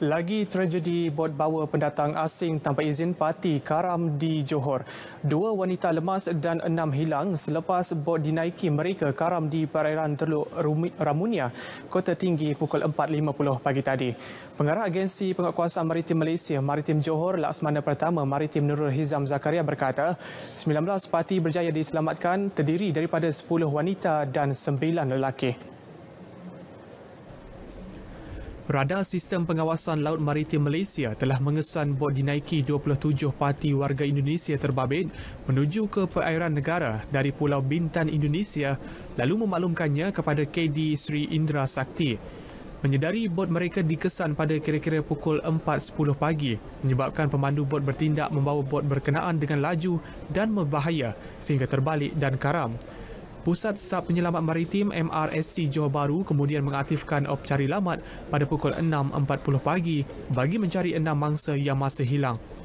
Lagi tragedi bot bawa pendatang asing tanpa izin parti karam di Johor. Dua wanita lemas dan enam hilang selepas bot dinaiki mereka karam di perairan Teluk Ramunia, Kota Tinggi pukul 4.50 pagi tadi. Pengarah Agensi Penguatkuasaan Maritim Malaysia, Maritim Johor, Laksmana Pertama, Maritim Nurul Hizam Zakaria berkata, 19 parti berjaya diselamatkan terdiri daripada 10 wanita dan 9 lelaki. Radar Sistem Pengawasan Laut Maritim Malaysia telah mengesan bot dinaiki 27 parti warga Indonesia terbabit menuju ke perairan negara dari Pulau Bintan Indonesia lalu memaklumkannya kepada KD Sri Indra Sakti. Menyedari bot mereka dikesan pada kira-kira pukul 4.10 pagi menyebabkan pemandu bot bertindak membawa bot berkenaan dengan laju dan berbahaya sehingga terbalik dan karam. Pusat Sub Penyelamat Maritim MRSC Johor Bahru kemudian mengaktifkan op cari lamat pada pukul 6.40 pagi bagi mencari enam mangsa yang masih hilang.